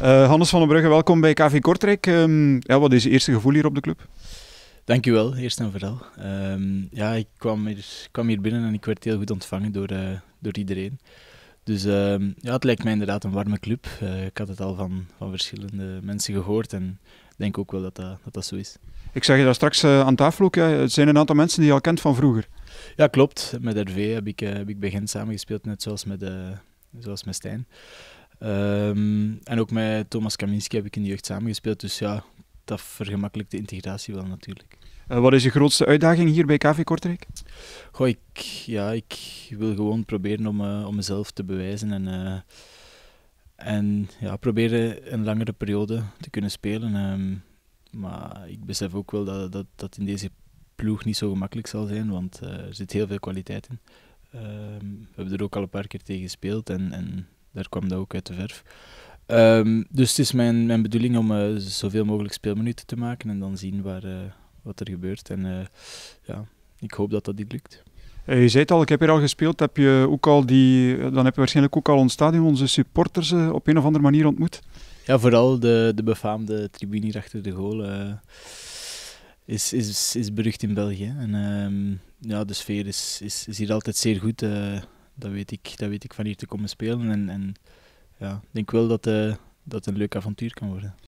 Uh, Hannes van den Brugge, welkom bij KV Kortrijk. Um, ja, wat is je eerste gevoel hier op de club? Dankjewel, eerst en vooral. Ehm, ja, ik kwam hier, kwam hier, binnen en ik werd heel goed ontvangen door, eh, door iedereen. Dus ehm, ja, het lijkt mij inderdaad een warme club. Eh, ik had het al van, van verschillende mensen gehoord en denk ook wel dat dat, dat, zo is. Ik zag je daar straks aan tafel ook. Het zijn een aantal mensen die je al kent van vroeger. Ja, klopt. Met RV heb ik, heb ik bij Gent samengespeeld, net zoals met, zoals met Stijn. Ehm, en ook met Thomas Kaminski heb ik in de jeugd samengespeeld. Dus ja, dat vergemakkelijkt de integratie wel natuurlijk. Eh, wat is je grootste uitdaging hier bij KV Kortrijk? Goh, ik, ja, ik wil gewoon proberen om, eh, om mezelf te bewijzen en, eh, en ja, proberen een langere periode te kunnen spelen. Ehm, maar ik besef ook wel dat, dat dat in deze ploeg niet zo gemakkelijk zal zijn, want er zit heel veel kwaliteit in. Ehm, we hebben er ook al een paar keer tegen gespeeld en, en daar kwam dat ook uit de verf. Ehm, dus het is mijn, mijn bedoeling om uh, zoveel mogelijk speelminuten te maken en dan zien waar, eh, wat er gebeurt. En eh, ja, ik hoop dat dat dit lukt. Je zei het al, ik heb hier al gespeeld. Heb je ook al die, dan heb je waarschijnlijk ook al ons stadion, onze supporters op een of andere manier ontmoet? Ja, vooral de, de befaamde tribune hier achter de goal is, is, is berucht in België. En, ehm, ja, de sfeer is, is, is hier altijd zeer goed dat, weet ik, dat weet ik van hier te komen spelen. En, en ja, ik denk wel dat, eh, dat het een leuk avontuur kan worden.